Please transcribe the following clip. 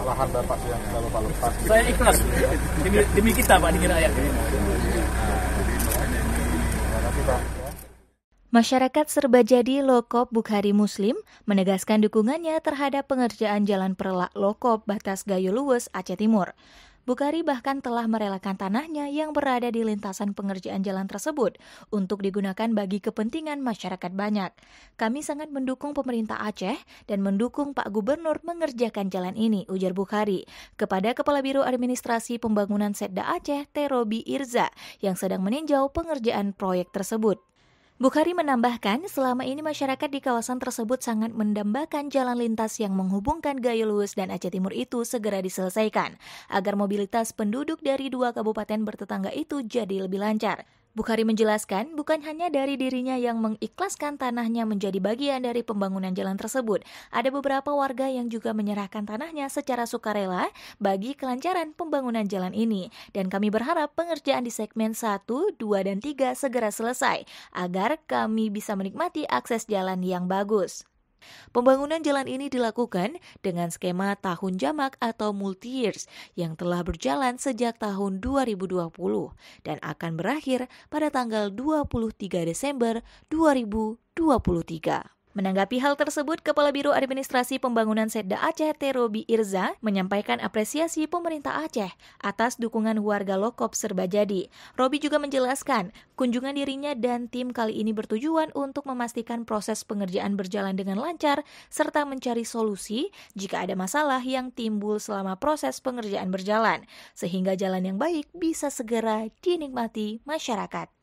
lahan bapak yang selalu pak lepas. Saya ikhlas demi, demi kita pak demi rakyat. Masyarakat serba jadi Lokop Bukhari Muslim menegaskan dukungannya terhadap pengerjaan jalan perlak Lokop batas Gayo Luwes Aceh Timur. Bukhari bahkan telah merelakan tanahnya yang berada di lintasan pengerjaan jalan tersebut untuk digunakan bagi kepentingan masyarakat banyak. Kami sangat mendukung pemerintah Aceh dan mendukung Pak Gubernur mengerjakan jalan ini, ujar Bukhari. Kepada Kepala Biro Administrasi Pembangunan Setda Aceh, Terobi Irza, yang sedang meninjau pengerjaan proyek tersebut. Bukhari menambahkan, selama ini masyarakat di kawasan tersebut sangat mendambakan jalan lintas yang menghubungkan Gayo Lewis dan Aceh Timur itu segera diselesaikan, agar mobilitas penduduk dari dua kabupaten bertetangga itu jadi lebih lancar. Bukhari menjelaskan, bukan hanya dari dirinya yang mengikhlaskan tanahnya menjadi bagian dari pembangunan jalan tersebut. Ada beberapa warga yang juga menyerahkan tanahnya secara sukarela bagi kelancaran pembangunan jalan ini. Dan kami berharap pengerjaan di segmen 1, 2, dan 3 segera selesai agar kami bisa menikmati akses jalan yang bagus. Pembangunan jalan ini dilakukan dengan skema tahun jamak atau multi years yang telah berjalan sejak tahun 2020 dan akan berakhir pada tanggal 23 Desember 2023. Menanggapi hal tersebut, Kepala Biro Administrasi Pembangunan Setda Aceh Terobi Irza menyampaikan apresiasi pemerintah Aceh atas dukungan warga Lokop Serba Jadi. Robi juga menjelaskan, kunjungan dirinya dan tim kali ini bertujuan untuk memastikan proses pengerjaan berjalan dengan lancar serta mencari solusi jika ada masalah yang timbul selama proses pengerjaan berjalan, sehingga jalan yang baik bisa segera dinikmati masyarakat.